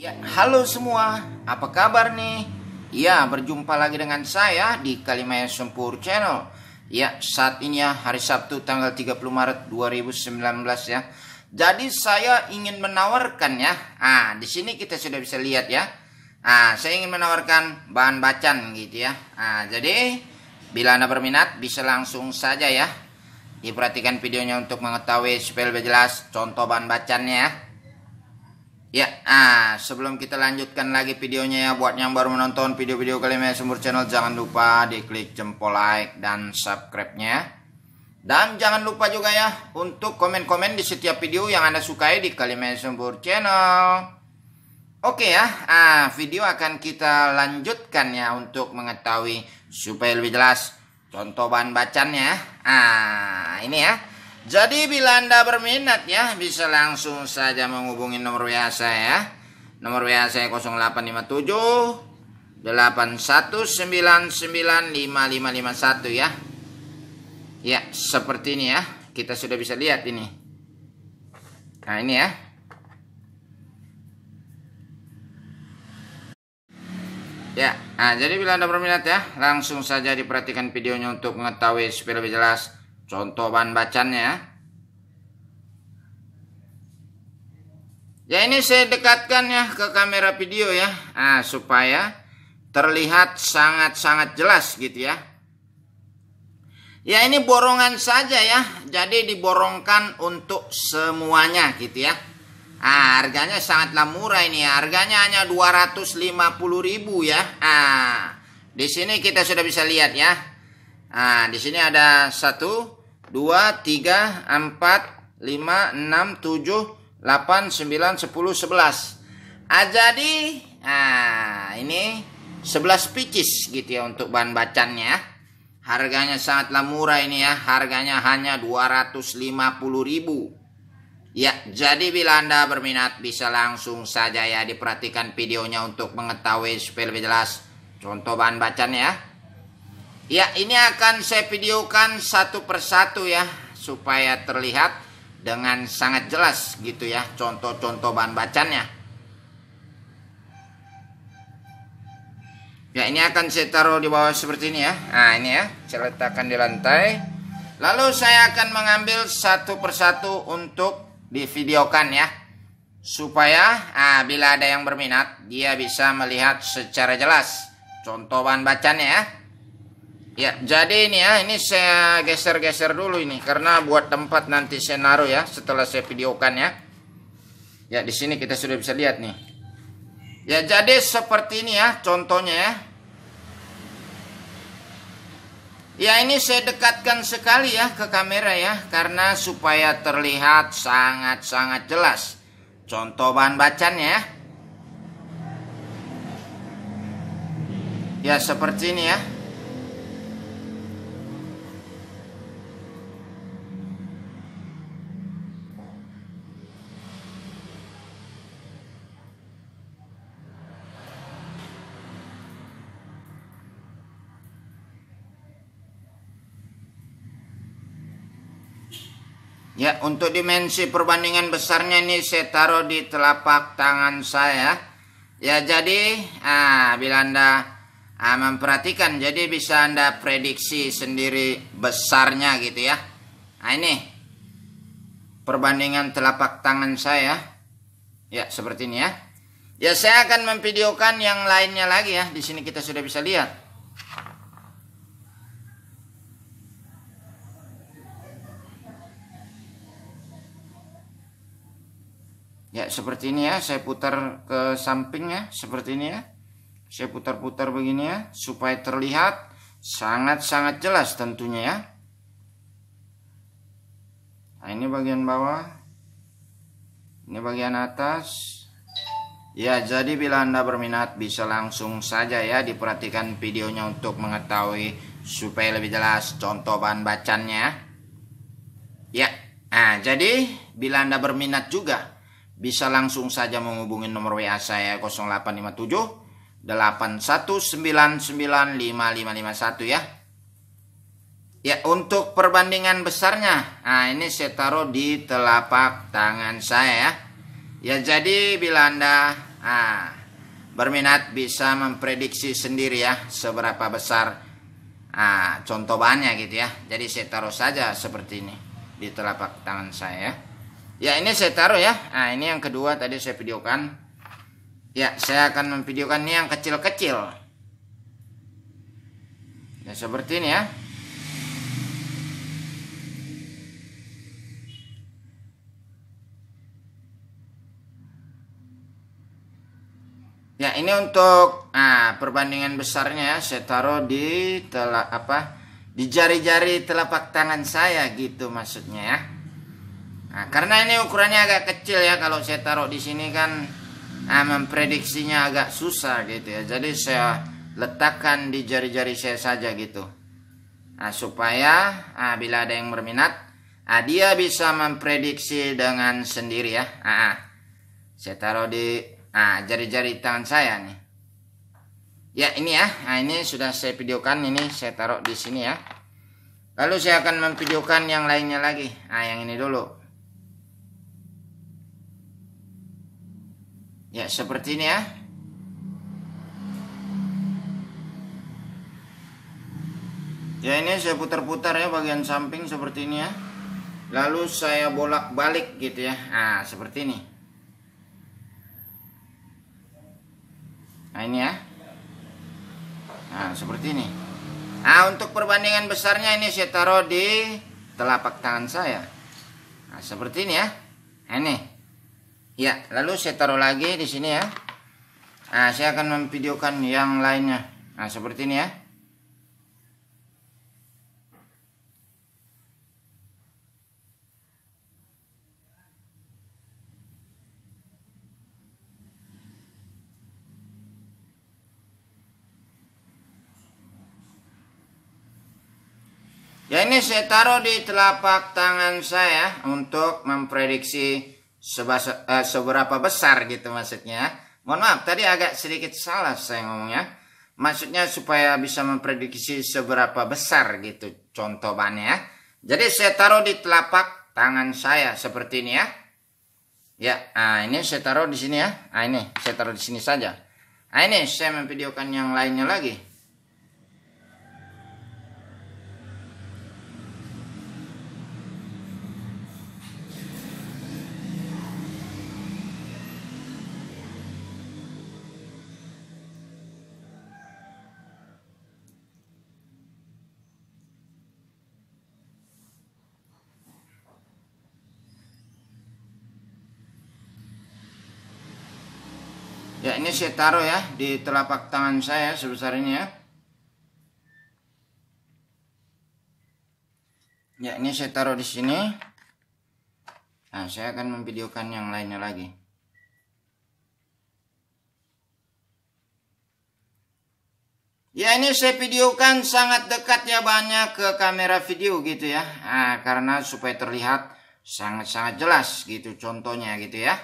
Ya, halo semua, apa kabar nih? Ya, berjumpa lagi dengan saya di Kalimaya Sempur Channel. Ya, saat ini ya, hari Sabtu tanggal 30 Maret 2019 ya. Jadi saya ingin menawarkan ya. Ah, di sini kita sudah bisa lihat ya. Ah, saya ingin menawarkan bahan bacan gitu ya. Ah, jadi bila Anda berminat bisa langsung saja ya. Diperhatikan videonya untuk mengetahui supaya lebih jelas contoh bahan bacannya ya. Ya, nah sebelum kita lanjutkan lagi videonya ya buat yang baru menonton video-video ini ya, Sumur Channel jangan lupa diklik jempol like dan subscribe-nya. Dan jangan lupa juga ya untuk komen-komen di setiap video yang Anda sukai di Kalimantan ya, sembur Channel. Oke ya, ah video akan kita lanjutkan ya untuk mengetahui supaya lebih jelas contoh bahan bacannya. Ah, ini ya. Jadi bila Anda berminat ya bisa langsung saja menghubungi nomor WA saya ya. Nomor WA saya 0857 81995551 ya. Ya, seperti ini ya. Kita sudah bisa lihat ini. Nah, ini ya. Ya, nah, jadi bila Anda berminat ya, langsung saja diperhatikan videonya untuk mengetahui supaya lebih jelas Contoh bahan bacannya ya. ya. ini saya dekatkan ya ke kamera video ya. Nah, supaya terlihat sangat-sangat jelas gitu ya. Ya ini borongan saja ya. Jadi diborongkan untuk semuanya gitu ya. nah, harganya sangatlah murah ini. Ya. Harganya hanya ribu ya. nah, di sini kita sudah bisa lihat ya. Nah, di sini ada satu, 2, 3, 4, 5, 6, 7, 8, 9, 10, 11. Ah, jadi, ah, ini 11 picis gitu ya untuk bahan bacannya. Ya. Harganya sangatlah murah ini ya. Harganya hanya 250.000. Ya, jadi bila Anda berminat bisa langsung saja ya diperhatikan videonya untuk mengetahui supaya lebih jelas contoh bahan bacannya ya. Ya, ini akan saya videokan satu persatu ya supaya terlihat dengan sangat jelas gitu ya contoh-contoh bahan bacanya Ya, ini akan saya taruh di bawah seperti ini ya. Nah, ini ya, saya letakkan di lantai. Lalu saya akan mengambil satu persatu untuk divideokan ya. Supaya ah bila ada yang berminat, dia bisa melihat secara jelas contoh bahan bacanya ya. Ya, jadi ini ya, ini saya geser-geser dulu ini karena buat tempat nanti saya naruh ya setelah saya videokan ya. Ya, di sini kita sudah bisa lihat nih. Ya, jadi seperti ini ya contohnya ya. Ya, ini saya dekatkan sekali ya ke kamera ya karena supaya terlihat sangat-sangat jelas. Contoh bahan bacanya ya. Ya, seperti ini ya. Ya, untuk dimensi perbandingan besarnya ini saya taruh di telapak tangan saya. Ya, jadi ah, bila Anda ah, memperhatikan, jadi bisa Anda prediksi sendiri besarnya gitu ya. Nah, ini perbandingan telapak tangan saya. Ya, seperti ini ya. Ya, saya akan memvideokan yang lainnya lagi ya. Di sini kita sudah bisa lihat. Ya, seperti ini ya. Saya putar ke samping ya, seperti ini ya. Saya putar-putar begini ya, supaya terlihat sangat-sangat jelas tentunya ya. Nah, ini bagian bawah. Ini bagian atas. Ya, jadi bila Anda berminat bisa langsung saja ya diperhatikan videonya untuk mengetahui supaya lebih jelas contoh bahan bacannya. Ya, nah jadi bila Anda berminat juga bisa langsung saja menghubungi nomor WA saya 0857 81995551 ya. Ya, untuk perbandingan besarnya, nah ini saya taruh di telapak tangan saya ya. Ya, jadi bila Anda ah, berminat bisa memprediksi sendiri ya seberapa besar ah, contoh bahannya gitu ya. Jadi saya taruh saja seperti ini di telapak tangan saya ya ya ini saya taruh ya nah ini yang kedua tadi saya videokan ya saya akan memvideokan ini yang kecil-kecil ya seperti ini ya ya ini untuk ah perbandingan besarnya ya saya taruh di telak apa di jari-jari telapak tangan saya gitu maksudnya ya Nah, karena ini ukurannya agak kecil ya kalau saya taruh di sini kan nah, memprediksinya agak susah gitu ya. Jadi saya letakkan di jari-jari saya saja gitu. Nah, supaya nah, bila ada yang berminat, nah, dia bisa memprediksi dengan sendiri ya. Nah, Saya taruh di jari ah, jari-jari tangan saya nih. Ya ini ya, nah, ini sudah saya videokan, ini saya taruh di sini ya. Lalu saya akan memvideokan yang lainnya lagi. Nah yang ini dulu. Ya, seperti ini ya. Ya, ini saya putar-putar ya bagian samping seperti ini ya. Lalu saya bolak-balik gitu ya. Nah, seperti ini. Nah, ini ya. Nah, seperti ini. Nah, untuk perbandingan besarnya ini saya taruh di telapak tangan saya. Nah, seperti ini ya. Nah, ini. Ya, lalu saya taruh lagi di sini ya. Nah, saya akan memvideokan yang lainnya. Nah, seperti ini ya. Ya ini saya taruh di telapak tangan saya untuk memprediksi sebasa, uh, eh, seberapa besar gitu maksudnya. Mohon maaf, tadi agak sedikit salah saya ngomongnya. Maksudnya supaya bisa memprediksi seberapa besar gitu contoh ya. Jadi saya taruh di telapak tangan saya seperti ini ya. Ya, nah ini saya taruh di sini ya. Nah ini saya taruh di sini saja. Nah ini saya memvideokan yang lainnya lagi. Ya ini saya taruh ya di telapak tangan saya sebesar ini ya. Ya ini saya taruh di sini. Nah saya akan memvideokan yang lainnya lagi. Ya ini saya videokan sangat dekat ya bahannya ke kamera video gitu ya. Nah, karena supaya terlihat sangat-sangat jelas gitu contohnya gitu ya.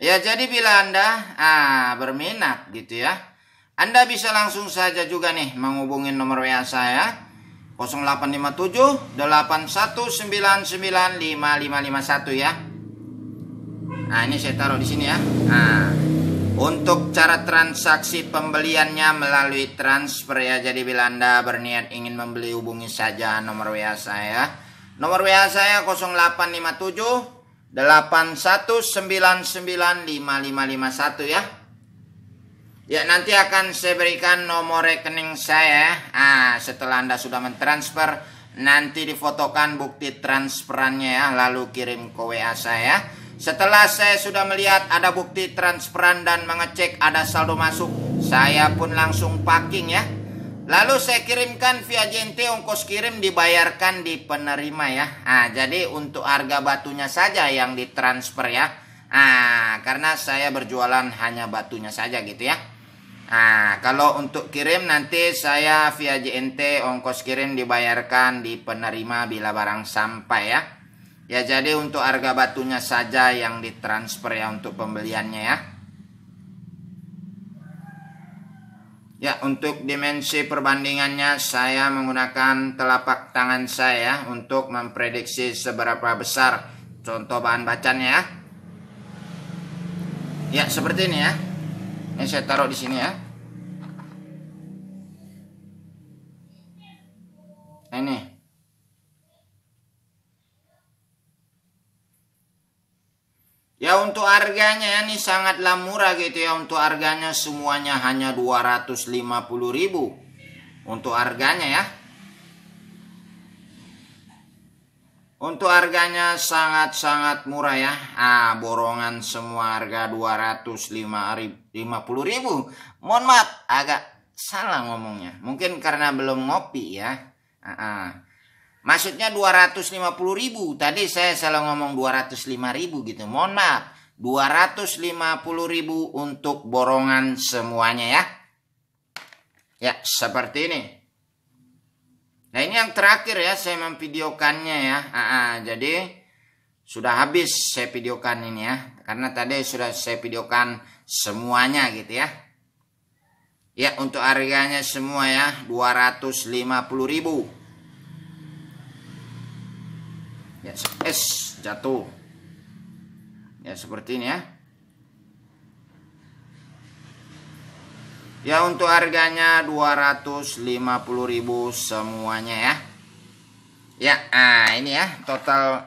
Ya, jadi bila Anda ah, berminat gitu ya, Anda bisa langsung saja juga nih menghubungi nomor WA saya 0857 81995551 ya. Nah, ini saya taruh di sini ya. Nah, untuk cara transaksi pembeliannya melalui transfer ya. Jadi bila Anda berniat ingin membeli hubungi saja nomor WA saya. Nomor WA saya 0857 81995551 ya. Ya, nanti akan saya berikan nomor rekening saya. Ah, setelah Anda sudah mentransfer, nanti difotokan bukti transferannya ya, lalu kirim ke WA saya. Setelah saya sudah melihat ada bukti transferan dan mengecek ada saldo masuk, saya pun langsung packing ya. Lalu saya kirimkan via JNT ongkos kirim dibayarkan di penerima ya. Ah, jadi untuk harga batunya saja yang ditransfer ya. Ah, karena saya berjualan hanya batunya saja gitu ya. Ah, kalau untuk kirim nanti saya via JNT ongkos kirim dibayarkan di penerima bila barang sampai ya. Ya jadi untuk harga batunya saja yang ditransfer ya untuk pembeliannya ya. Ya, untuk dimensi perbandingannya saya menggunakan telapak tangan saya untuk memprediksi seberapa besar contoh bahan bacanya ya. Ya, seperti ini ya. Ini saya taruh di sini ya. Ya untuk harganya ya ini sangatlah murah gitu ya Untuk harganya semuanya hanya 250 ribu Untuk harganya ya Untuk harganya sangat-sangat murah ya ah, Borongan semua harga 250 ribu Mohon maaf agak salah ngomongnya Mungkin karena belum ngopi ya ah, ah. Maksudnya 250 ribu. Tadi saya salah ngomong 205 ribu gitu. Mohon maaf. 250 ribu untuk borongan semuanya ya. Ya, seperti ini. Nah, ini yang terakhir ya saya memvideokannya ya. Aa, ah, ah, jadi sudah habis saya videokan ini ya. Karena tadi sudah saya videokan semuanya gitu ya. Ya, untuk harganya semua ya 250 ribu ya es jatuh ya seperti ini ya ya untuk harganya 250.000 semuanya ya ya ah ini ya total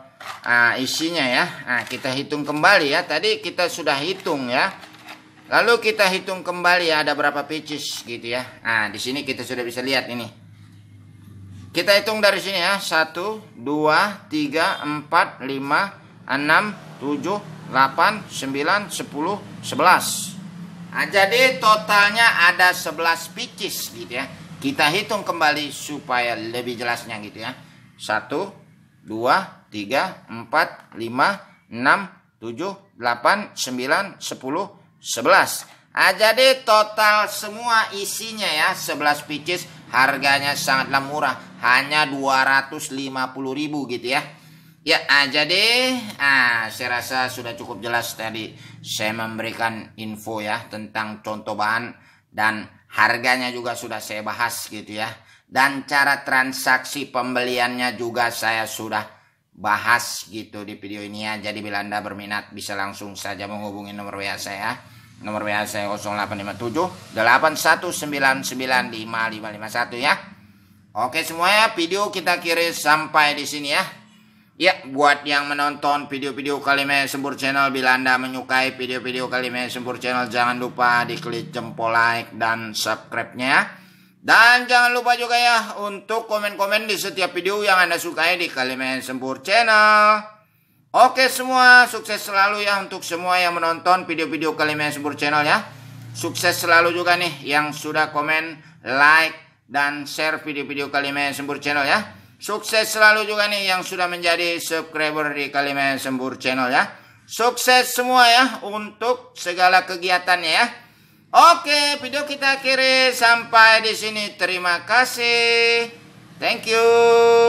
ah, isinya ya nah, kita hitung kembali ya tadi kita sudah hitung ya lalu kita hitung kembali ya ada berapa pieces gitu ya nah di sini kita sudah bisa lihat ini kita hitung dari sini ya. 1, 2, 3, 4, 5, 6, 7, 8, 9, 10, 11. Nah, jadi totalnya ada 11 picis gitu ya. Kita hitung kembali supaya lebih jelasnya gitu ya. 1, 2, 3, 4, 5, 6, 7, 8, 9, 10, 11. Nah, jadi total semua isinya ya 11 pieces harganya sangatlah murah hanya 250.000 gitu ya. Ya, nah, jadi ah saya rasa sudah cukup jelas tadi saya memberikan info ya tentang contoh bahan dan harganya juga sudah saya bahas gitu ya. Dan cara transaksi pembeliannya juga saya sudah bahas gitu di video ini ya. Jadi bila Anda berminat bisa langsung saja menghubungi nomor WA saya Nomor WA saya 0857 81995551 ya. Oke semuanya, video kita kirim sampai di sini ya. Ya, buat yang menonton video-video Kalime Sembur Channel, bila Anda menyukai video-video Kalime Sembur Channel, jangan lupa diklik jempol like dan subscribe-nya. Ya. Dan jangan lupa juga ya untuk komen-komen di setiap video yang Anda sukai di Kalime Sembur Channel. Oke semua, sukses selalu ya untuk semua yang menonton video-video Kalimantan Subur Channel ya. Sukses selalu juga nih yang sudah komen, like, dan share video-video Kalimantan Sembur Channel ya. Sukses selalu juga nih yang sudah menjadi subscriber di Kalimantan Sembur Channel ya. Sukses semua ya untuk segala kegiatannya ya. Oke, video kita akhiri sampai di sini. Terima kasih. Thank you.